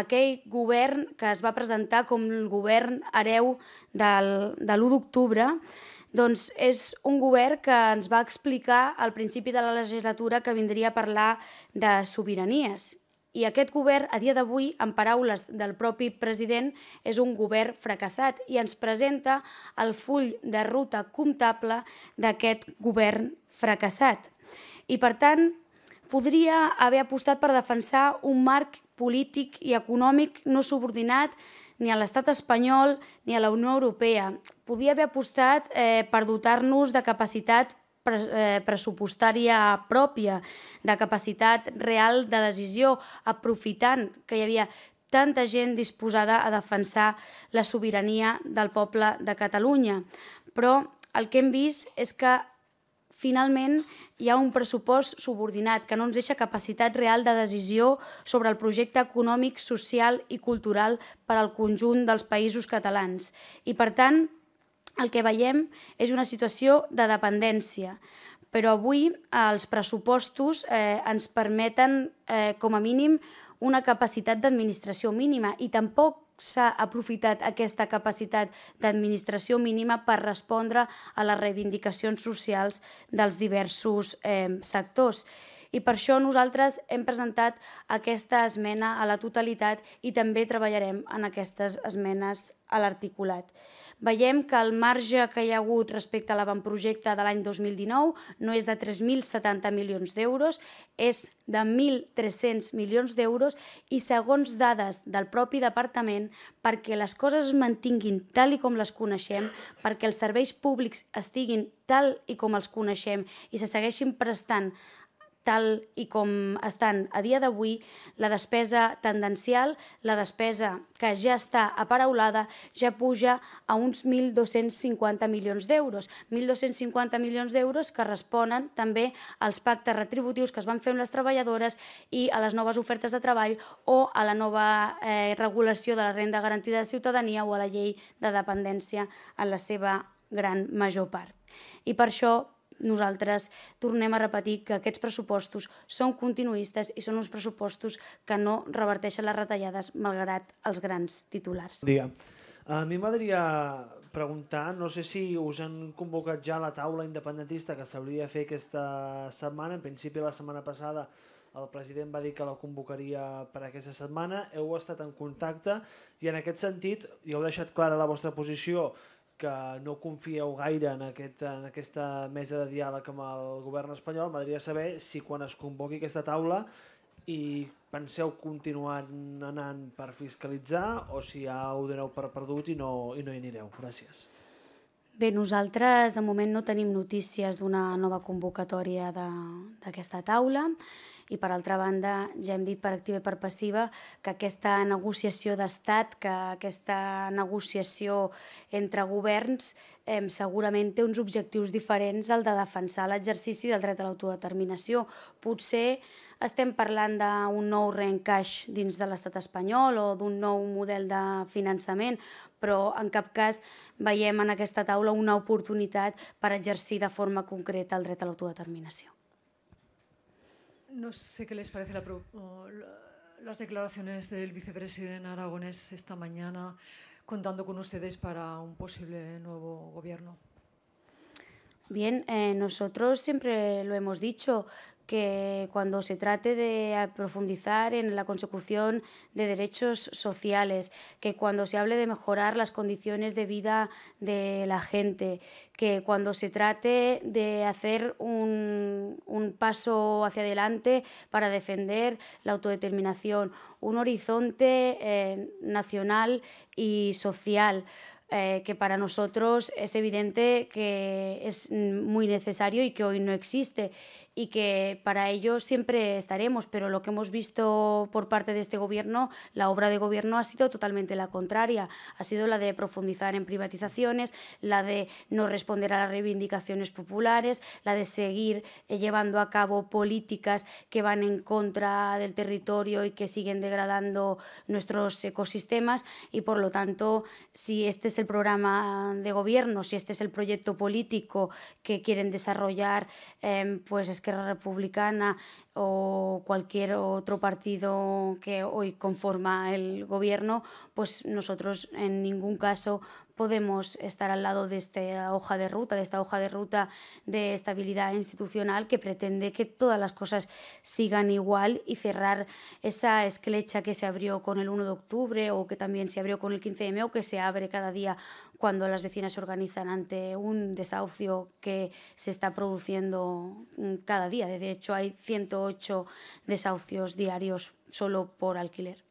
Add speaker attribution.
Speaker 1: aquell govern que es va presentar com el govern hereu del, de l'1 d'octubre, doncs és un govern que ens va explicar al principi de la legislatura que vindria a parlar de sobiranies. I aquest govern, a dia d'avui, en paraules del propi president, és un govern fracassat i ens presenta el full de ruta comptable d'aquest govern fracassat. I, per tant, podria haver apostat per defensar un marc polític i econòmic no subordinat ni a l'estat espanyol ni a la Unió Europea. Podia haver apostat eh, per dotar-nos de capacitat eh, pressupostària pròpia, de capacitat real de decisió, aprofitant que hi havia tanta gent disposada a defensar la sobirania del poble de Catalunya. Però el que hem vist és que finalment hi ha un pressupost subordinat que no ens deixa capacitat real de decisió sobre el projecte econòmic, social i cultural per al conjunt dels països catalans. I, per tant, el que veiem és una situació de dependència, però avui els pressupostos eh, ens permeten, eh, com a mínim, una capacitat d'administració mínima i tampoc s'ha aprofitat aquesta capacitat d'administració mínima per respondre a les reivindicacions socials dels diversos eh, sectors. I per això nosaltres hem presentat aquesta esmena a la totalitat i també treballarem en aquestes esmenes a l'articulat. Veiem que el marge que hi ha hagut respecte a l'avantprojecte de l'any 2019 no és de 3.070 milions d'euros, és de 1.300 milions d'euros i segons dades del propi departament, perquè les coses es mantinguin tal i com les coneixem, perquè els serveis públics estiguin tal i com els coneixem i se segueixin prestant tal i com estan a dia d'avui la despesa tendencial, la despesa que ja està aparaulada, ja puja a uns 1.250 milions d'euros. 1.250 milions d'euros que responen també als pactes retributius que es van fer amb les treballadores i a les noves ofertes de treball o a la nova eh, regulació de la renda garantida de ciutadania o a la llei de dependència en la seva gran major part. I per això nosaltres tornem a repetir que aquests pressupostos són continuistes i són uns pressupostos que no reverteixen les retallades malgrat els grans titulars. Dia. A mi m'agradaria preguntar, no sé si us han convocat ja la taula independentista que s'hauria de fer aquesta setmana, en principi la setmana passada el president va dir que la convocaria per aquesta setmana, heu estat en contacte i en aquest sentit, i heu deixat clara la vostra posició que no confieu gaire en, aquest, en aquesta mesa de diàleg amb el govern espanyol. M'agradaria saber si quan es convoqui aquesta taula i penseu continuar anant per fiscalitzar o si ja ho doneu per perdut i no, i no hi anireu. Gràcies. Bé, nosaltres de moment no tenim notícies d'una nova convocatòria d'aquesta taula i per altra banda ja hem dit per activa i per passiva que aquesta negociació d'estat, que aquesta negociació entre governs eh, segurament té uns objectius diferents al de defensar l'exercici del dret a l'autodeterminació. Potser estem parlant d'un nou reencaix dins de l'estat espanyol o d'un nou model de finançament, però en cap cas veiem en aquesta taula una oportunitat per exercir de forma concreta el dret a l'autodeterminació. No sé qué les parece las declaraciones del vicepresidente aragonés esta mañana contando con ustedes para un posible nuevo gobierno. Bien, eh, nosotros siempre lo hemos dicho que cuando se trate de profundizar en la consecución de derechos sociales, que cuando se hable de mejorar las condiciones de vida de la gente, que cuando se trate de hacer un, paso hacia adelante para defender la autodeterminación, un horizonte eh, nacional y social. Eh, que para nosotros es evidente que es mm, muy necesario y que hoy no existe y que para ello siempre estaremos, pero lo que hemos visto por parte de este gobierno, la obra de gobierno ha sido totalmente la contraria, ha sido la de profundizar en privatizaciones, la de no responder a las reivindicaciones populares, la de seguir eh, llevando a cabo políticas que van en contra del territorio y que siguen degradando nuestros ecosistemas y por lo tanto, si este es el programa de gobierno, si este es el proyecto político que quieren desarrollar, em, pues es Esquerra Republicana o cualquier otro partido que hoy conforma el gobierno, pues nosotros en ningún caso podemos estar al lado de esta hoja de ruta, de esta hoja de ruta de estabilidad institucional que pretende que todas las cosas sigan igual y cerrar esa esclecha que se abrió con el 1 de octubre o que también se abrió con el 15 de o que se abre cada día cuando las vecinas se organizan ante un desahucio que se está produciendo mm, cada día. De hecho, hay 108 desahucios diarios solo por alquiler.